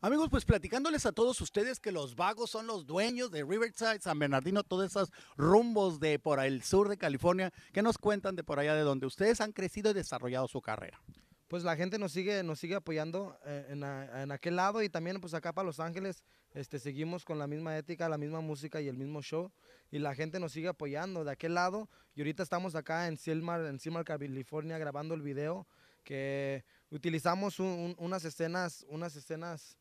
Amigos, pues platicándoles a todos ustedes que los vagos son los dueños de Riverside, San Bernardino, todos esos rumbos de por el sur de California, que nos cuentan de por allá de donde ustedes han crecido y desarrollado su carrera. Pues la gente nos sigue, nos sigue apoyando eh, en, aquel lado y también pues acá para Los Ángeles este, seguimos con la misma ética, la misma música y el mismo show y la gente nos sigue apoyando de aquel lado y ahorita estamos acá en Silmar, en Silmar, California grabando el video que utilizamos unas escenas, unas escenas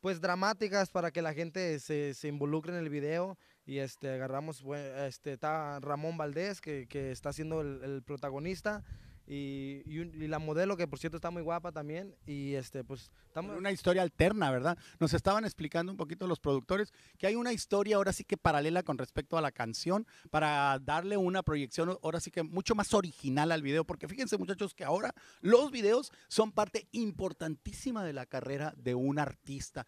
pues dramáticas para que la gente se, involucre en el video y este agarramos este está Ramón Valdés que, está siendo el, el protagonista y, la modelo, que por cierto está muy guapa también. Y este, pues estamos. Una historia alterna, ¿verdad? Nos estaban explicando un poquito los productores que hay una historia ahora sí que paralela con respecto a la canción para darle una proyección ahora sí que mucho más original al video. Porque fíjense, muchachos, que ahora los videos son parte importantísima de la carrera de un artista.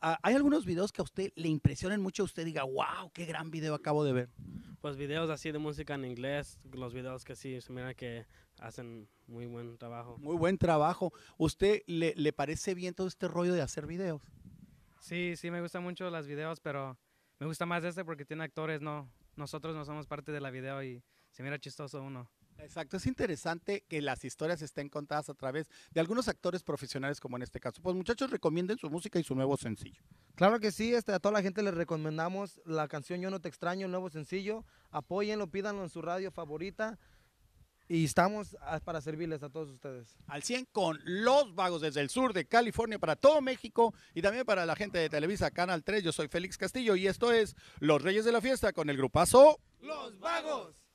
¿Hay algunos videos que a usted le impresionen mucho? Usted diga, wow, qué gran video acabo de ver. Pues videos así de música en inglés, los videos que sí, se mira que hacen muy buen trabajo. Muy buen trabajo. ¿Usted le, le parece bien todo este rollo de hacer videos? Sí, sí, me gustan mucho los videos, pero me gusta más este porque tiene actores, no. Nosotros no somos parte de la video y se mira chistoso uno. Exacto, es interesante que las historias estén contadas a través de algunos actores profesionales como en este caso. Pues muchachos, recomienden su música y su nuevo sencillo. Claro que sí, este, a toda la gente les recomendamos la canción Yo no te extraño, el nuevo sencillo. Apóyenlo, pídanlo en su radio favorita. Y estamos para servirles a todos ustedes. Al 100 con Los Vagos desde el sur de California para todo México y también para la gente de Televisa Canal 3. Yo soy Félix Castillo y esto es Los Reyes de la Fiesta con el grupazo Los Vagos.